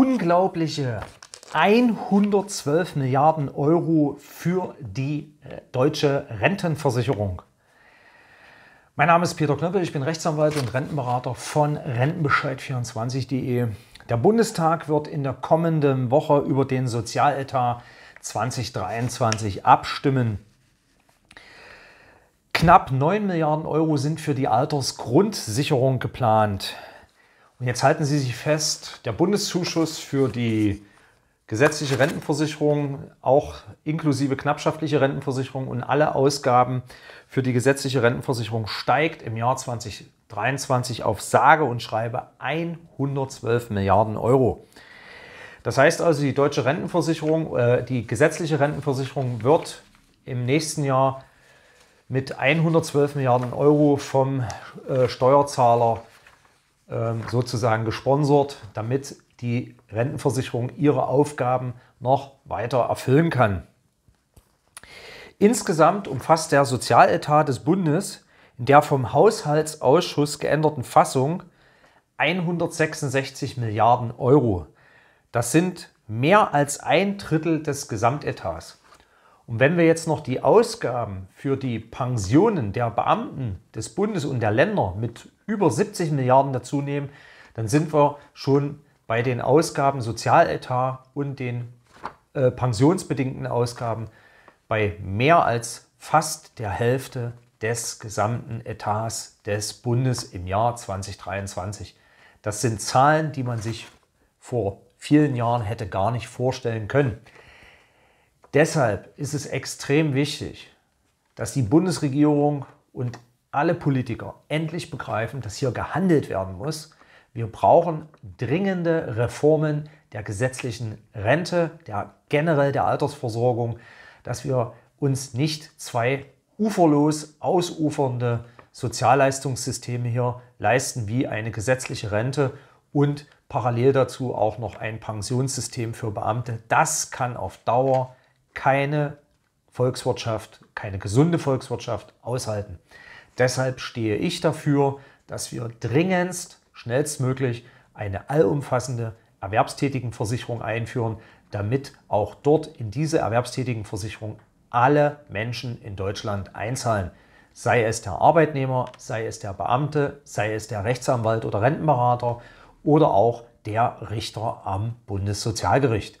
unglaubliche 112 Milliarden Euro für die äh, deutsche Rentenversicherung. Mein Name ist Peter Knöppel, ich bin Rechtsanwalt und Rentenberater von Rentenbescheid24.de. Der Bundestag wird in der kommenden Woche über den Sozialetat 2023 abstimmen. Knapp 9 Milliarden Euro sind für die Altersgrundsicherung geplant. Und jetzt halten Sie sich fest, der Bundeszuschuss für die gesetzliche Rentenversicherung, auch inklusive knappschaftliche Rentenversicherung und alle Ausgaben für die gesetzliche Rentenversicherung steigt im Jahr 2023 auf sage und schreibe 112 Milliarden Euro. Das heißt also, die deutsche Rentenversicherung, äh, die gesetzliche Rentenversicherung wird im nächsten Jahr mit 112 Milliarden Euro vom äh, Steuerzahler ähm, sozusagen gesponsert, damit die Rentenversicherung ihre Aufgaben noch weiter erfüllen kann. Insgesamt umfasst der Sozialetat des Bundes in der vom Haushaltsausschuss geänderten Fassung 166 Milliarden Euro. Das sind mehr als ein Drittel des Gesamtetats. Und wenn wir jetzt noch die Ausgaben für die Pensionen der Beamten des Bundes und der Länder mit über 70 Milliarden dazu nehmen, dann sind wir schon bei den Ausgaben Sozialetat und den äh, pensionsbedingten Ausgaben bei mehr als fast der Hälfte des gesamten Etats des Bundes im Jahr 2023. Das sind Zahlen, die man sich vor vielen Jahren hätte gar nicht vorstellen können. Deshalb ist es extrem wichtig, dass die Bundesregierung und alle Politiker endlich begreifen, dass hier gehandelt werden muss. Wir brauchen dringende Reformen der gesetzlichen Rente, der generell der Altersversorgung, dass wir uns nicht zwei uferlos ausufernde Sozialleistungssysteme hier leisten, wie eine gesetzliche Rente und parallel dazu auch noch ein Pensionssystem für Beamte. Das kann auf Dauer keine Volkswirtschaft, keine gesunde Volkswirtschaft aushalten. Deshalb stehe ich dafür, dass wir dringendst, schnellstmöglich eine allumfassende Erwerbstätigenversicherung einführen, damit auch dort in diese Erwerbstätigenversicherung alle Menschen in Deutschland einzahlen. Sei es der Arbeitnehmer, sei es der Beamte, sei es der Rechtsanwalt oder Rentenberater oder auch der Richter am Bundessozialgericht.